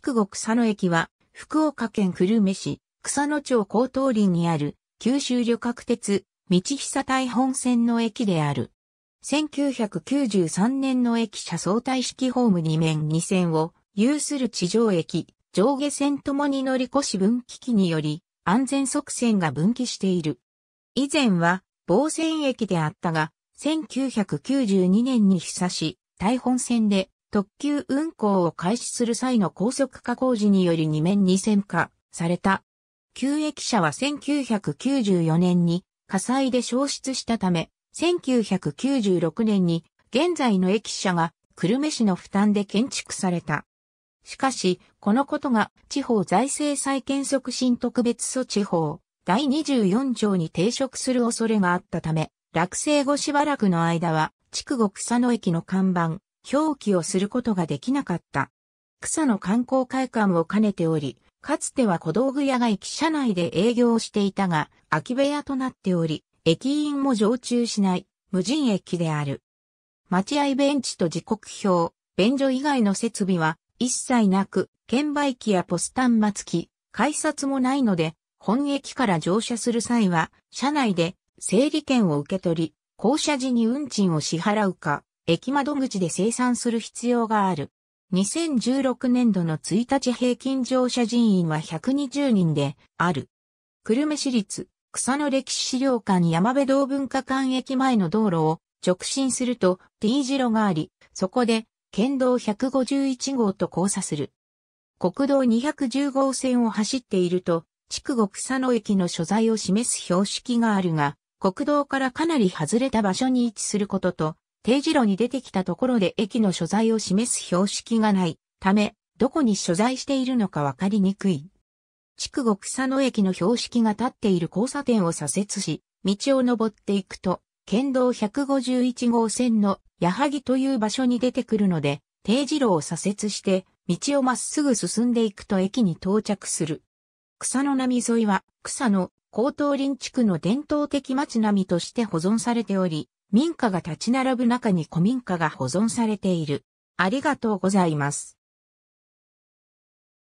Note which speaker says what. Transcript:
Speaker 1: 筑後草野駅は、福岡県久留米市、草野町高等林にある、九州旅客鉄、道久大本線の駅である。1993年の駅車相対式ホーム2面2線を有する地上駅、上下線ともに乗り越し分岐器により安全側線が分岐している。以前は防線駅であったが、1992年に久し、大本線で特急運行を開始する際の高速化工事により2面2線化された。旧駅舎は1994年に火災で消失したため、1996年に現在の駅舎が久留米市の負担で建築された。しかし、このことが地方財政再建促進特別措置法第24条に抵触する恐れがあったため、落成後しばらくの間は、筑後草野駅の看板、表記をすることができなかった。草の観光会館を兼ねており、かつては小道具屋が駅舎内で営業していたが、空き部屋となっており、駅員も常駐しない無人駅である。待合ベンチと時刻表、便所以外の設備は一切なく、券売機やポスタ端末機、改札もないので、本駅から乗車する際は、車内で整理券を受け取り、降車時に運賃を支払うか、駅窓口で生産する必要がある。2016年度の1日平均乗車人員は120人である。久留米市立草の歴史資料館山部道文化館駅前の道路を直進すると T 字路があり、そこで県道151号と交差する。国道210号線を走っていると、筑後草野駅の所在を示す標識があるが、国道からかなり外れた場所に位置することと、定時路に出てきたところで駅の所在を示す標識がないため、どこに所在しているのかわかりにくい。筑後草野駅の標識が立っている交差点を左折し、道を登っていくと、県道151号線の矢作という場所に出てくるので、定時路を左折して、道をまっすぐ進んでいくと駅に到着する。草の波沿いは、草の高等林地区の伝統的町並みとして保存されており、民家が立ち並ぶ中に古民家が保存されている。ありがとうございます。